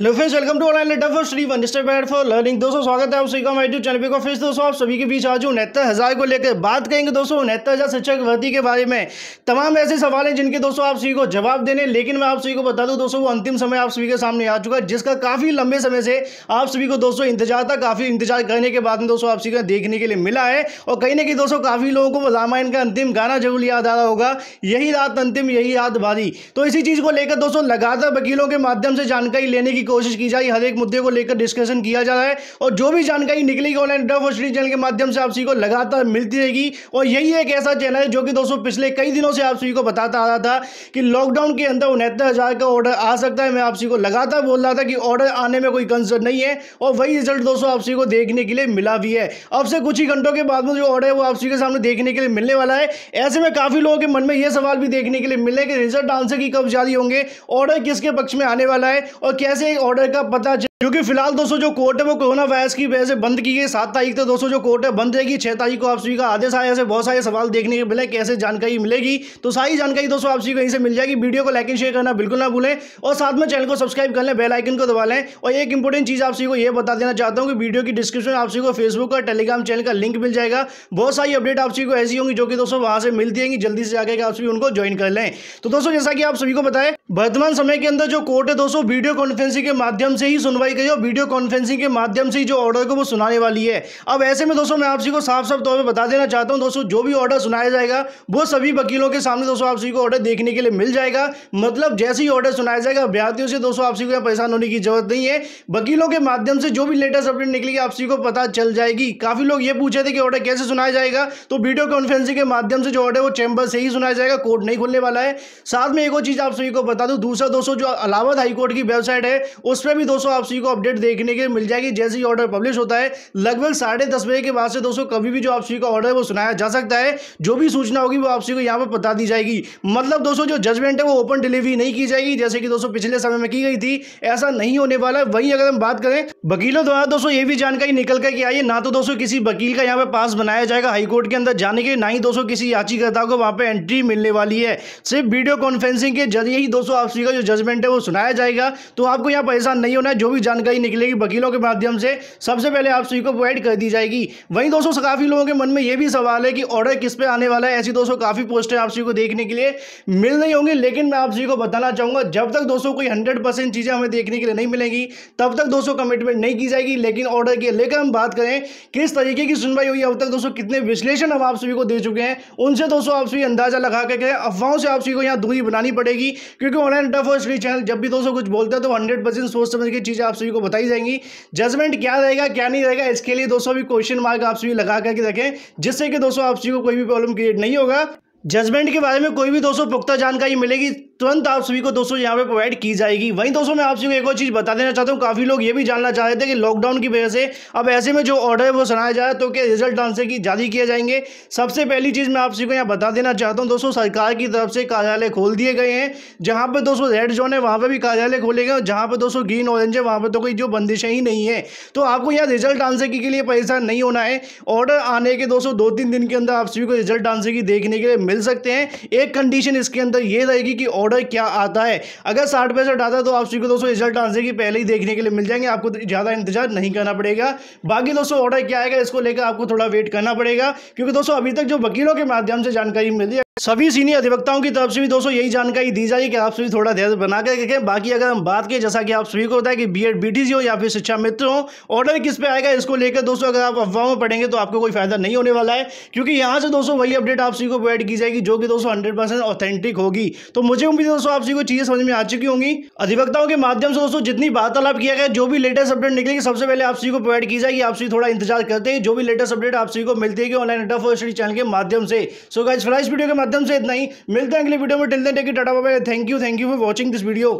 hello friends welcome to online letter for study one step for learning दोस्तों स्वागत है आप सभी का हमारे यूट्यूब चैनल पे को फिर दोस्तों आप सभी के बीच आज उनहत्तर हज़ार को लेकर बात करेंगे दोस्तों उनहत्तर हज़ार शिक्षक भर्ती के बारे में तमाम ऐसे सवाल हैं जिनके दोस्तों आप सभी को जवाब देने लेकिन मैं आप सभी को बता दूँ दोस्तों वो अंतिम समय आप सभी के सामने आ चुका है जिसका काफ़ी लंबे समय से आप सभी को दोस्तों इंतजार था काफ़ी इंतजार करने के बाद में दोस्तों आप सभी का देखने के लिए मिला है और कहीं ना कहीं दोस्तों काफ़ी लोगों को रामायण का अंतिम गाना जरूर याद आ रहा होगा यही रात अंतिम यही रात भारी तो इसी चीज़ को लेकर दोस्तों लगातार वकीलों के माध्यम से जानकारी लेने की कोशिश की जाए हर एक मुद्दे को लेकर डिस्कशन किया जा रहा है और जो भी जानकारी निकलेगी ऑनलाइन डफ और स्टडी चैनल के माध्यम से आप सभी को लगातार मिलती रहेगी और यही एक ऐसा चैनल है जो कि दोस्तों पिछले कई दिनों से आप सभी को बताता आ रहा था कि लॉकडाउन के अंदर उनहत्तर हज़ार का ऑर्डर आ सकता है मैं आप सभी को लगातार बोल रहा था कि ऑर्डर आने में कोई कंसर्न नहीं है और वही रिजल्ट दोस्तों आप सभी को देखने के लिए मिला भी है अब से कुछ ही घंटों के बाद में जो ऑर्डर है वो आप सभी के सामने देखने के लिए मिलने वाला है ऐसे में काफ़ी लोगों के मन में यह सवाल भी देखने के लिए मिले कि रिजल्ट आंसर की कब जारी होंगे ऑर्डर किसके पक्ष में आने वाला है और कैसे ऑर्डर का पता क्योंकि फिलहाल दोस्तों जो कोर्ट है वो कोरोना वायरस की वजह से बंद की गई सात तारीख तक दोस्तों जो कोर्ट है बंद रहेगी छह तारीख को आप सभी का आदेश आया ऐसे बहुत सारे सवाल देखने के मिले कैसे जानकारी मिलेगी तो सारी जानकारी दोस्तों आप सभी को यहीं से मिल जाएगी वीडियो को लाइक एंड शेयर करना बिल्कुल ना भूलें और साथ में चैनल को सब्सक्राइब कर लें बेलाइकन को दबा लें और एक इंपॉर्टेंट चीज़ आप सभी को यह बता देना चाहता हूँ कि वीडियो की डिस्क्रिप्शन आप सभी को फेसबुक और टेलीग्राम चैनल का लिंक मिल जाएगा बहुत सारी अपडेट आप सभी को ऐसी होंगी जो कि दोस्तों वहाँ से मिलती है जल्दी से जाकर आप सभी उनको ज्वाइन कर लें तो दोस्तों जैसा कि आप सभी को बताएं वर्तमान समय के अंदर जो कोर्ट है दोस्तों वीडियो कॉन्फ्रेंसिंग के माध्यम से ही सुनवाई कार्रवाई गई और वीडियो कॉन्फ्रेंसिंग के माध्यम से जो ऑर्डर को वो सुनाने वाली है अब ऐसे में दोस्तों मैं आप आपसी को साफ साफ तौर पर बता देना चाहता हूँ दोस्तों जो भी ऑर्डर सुनाया जाएगा वो सभी वकीलों के सामने दोस्तों आप आपसी को ऑर्डर देखने के लिए मिल जाएगा मतलब जैसे ही ऑर्डर सुनाया जाएगा अभ्यर्थियों से दोस्तों आपसी को परेशान होने की जरूरत नहीं है वकीलों के माध्यम से जो भी लेटेस्ट अपडेट निकलेगी आपसी को पता चल जाएगी काफ़ी लोग ये पूछे थे कि ऑर्डर कैसे सुनाया जाएगा तो वीडियो कॉन्फ्रेंसिंग के माध्यम से जो ऑर्डर वो चैम्बर से ही सुनाया जाएगा कोर्ट नहीं खुलने वाला है साथ में एक और चीज़ आप सभी को बता दूं दूसरा दोस्तों जो अलाहाबाद हाईकोर्ट की वेबसाइट है उस पर भी दोस्तों आप सभी को अपडेट देखने के मिल जाएगी जैसे ही ऑर्डर पब्लिश होता है लगभग साढ़े दस बजे के बाद से दोस्तों कभी भी जो वापसी का ऑर्डर है वो सुनाया जा सकता है जो भी सूचना होगी वो वापसी को यहाँ पर बता दी जाएगी मतलब दोस्तों जो जजमेंट है वो ओपन डिलीवरी नहीं की जाएगी जैसे कि दोस्तों पिछले समय में की गई थी ऐसा नहीं होने वाला वहीं अगर हम बात करें वकीलों द्वारा दोस्तों ये भी जानकारी निकल कर कि आइए ना तो दोस्तों किसी वकील का यहाँ पर पास बनाया जाएगा हाईकोर्ट के अंदर जाने के ना ही दोस्तों किसी याचिकाता को वहाँ पर एंट्री मिलने वाली है सिर्फ वीडियो कॉन्फ्रेंसिंग के जरिए ही दोस्तों आपसी का जो जजमेंट है वो सुनाया जाएगा तो आपको यहाँ परेशान नहीं होना है जो भी जानकारी निकलेगी वकीलों के माध्यम से सबसे पहले आप सभी को प्रोवाइड कर दी जाएगी वहीं दोस्तों काफ़ी लोगों के मन में यह भी सवाल है कि ऑर्डर किस पे आने वाला है ऐसी दोस्तों काफ़ी पोस्टें आप सभी को देखने के लिए मिल नहीं होंगी लेकिन मैं आप सभी को बताना चाहूंगा जब तक दोस्तों कोई हंड्रेड परसेंट चीज़ें हमें देखने के लिए नहीं मिलेंगी तब तक दोस्तों कमिटमेंट नहीं की जाएगी लेकिन ऑर्डर के लेकर हम बात करें किस तरीके की सुनवाई हुई अब तक दोस्तों कितने विश्लेषण हम आप सभी को दे चुके हैं उनसे दोस्तों आप सभी अंदाजा लगा के करें अफवाहों से आप सभी को यहाँ दूरी बनानी पड़ेगी क्योंकि ऑनलाइन डफ और चैनल जब भी दोस्तों कुछ बोलते हैं तो हंड्रेड परसेंट सोच समझ के चीज़ें आप सभी को बताई जाएंगी जजमेंट क्या रहेगा क्या नहीं रहेगा इसके लिए दोस्तों अभी क्वेश्चन मार्क आप सभी लगा करके रखें जिससे कि दोस्तों आप सभी को कोई भी प्रॉब्लम क्रिएट नहीं होगा जजमेंट के बारे में कोई भी दोस्तों पुख्ता जानकारी मिलेगी तुरंत आप सभी को दोस्तों यहाँ पे प्रोवाइड की जाएगी वहीं दोस्तों मैं आप सभी को एक और चीज़ बता देना चाहता हूँ काफ़ी लोग ये भी जानना चाह रहे थे कि लॉकडाउन की वजह से अब ऐसे में जो ऑर्डर है वो सुनाया जाए तो क्या रिजल्ट आंसर की जारी किए जाएंगे सबसे पहली चीज़ मैं आप सभी को यहाँ बता देना चाहता हूँ दोस्तों सरकार की तरफ से कार्यालय खोल दिए गए हैं जहाँ पर दोस्तों रेड जोन है वहाँ पर भी कार्यालय खोले गए और जहाँ पर दोस्तों ग्रीन ऑरेंज है वहाँ पर तो कोई जो बंदिशें ही नहीं है तो आपको यहाँ रिजल्ट आंसर के लिए परेशान नहीं होना है ऑर्डर आने के दोस्तों दो तीन दिन के अंदर आप सभी को रिजल्ट आंसर की देखने के लिए मिल सकते हैं एक कंडीशन इसके अंदर ये रहेगी कि ऑर्डर क्या आता है अगर साठ पैंसठ आता है तो आप सीखो दोस्तों रिजल्ट आंसर की पहले ही देखने के लिए मिल जाएंगे आपको ज़्यादा इंतजार नहीं करना पड़ेगा बाकी दोस्तों ऑर्डर क्या आएगा इसको लेकर आपको थोड़ा वेट करना पड़ेगा क्योंकि दोस्तों अभी तक जो वकीलों के माध्यम से जानकारी मिली सभी सीनियर अधिवक्ताओं की तरफ से भी दोस्तों यही जानकारी दी जाएगी कि आप सभी थोड़ा ध्यान बना कर देखें बाकी अगर हम बात करें जैसा कि आप सभी को होता है कि बी एड हो या फिर शिक्षा मित्र हो ऑर्डर किस पे आएगा इसको लेकर दोस्तों अगर आप अफवाह में पढ़ेंगे तो आपको कोई फायदा नहीं होने वाला है क्योंकि यहाँ से दोस्तों वही अपडेट आप सभी को प्रोवाइड की जाएगी जो कि दोस्तों हंड्रेड ऑथेंटिक होगी तो मुझे उम्मीद दोस्तों आप सभी को चीज़ें समझ में आ चुकी होंगी अधिवक्ताओं के माध्यम से दोस्तों जितनी वार्तालाप किया गया जो भी लेटेस्ट अपडेट निकलेगी सबसे पहले आप सभी को प्रोवाइड की जाएगी आप सभी थोड़ा इंतजार करते हैं जो भी लेटेस्ट अपडेट आप सभी को मिलती है ऑनलाइन स्टडी चैनल के माध्यम से सो गाइज फ्राइज वीडियो के माध्यम माध्यम से इतना ही मिलते हैं अगले वीडियो में टिल देन टेक टाटा बाबा thank you thank you for watching this video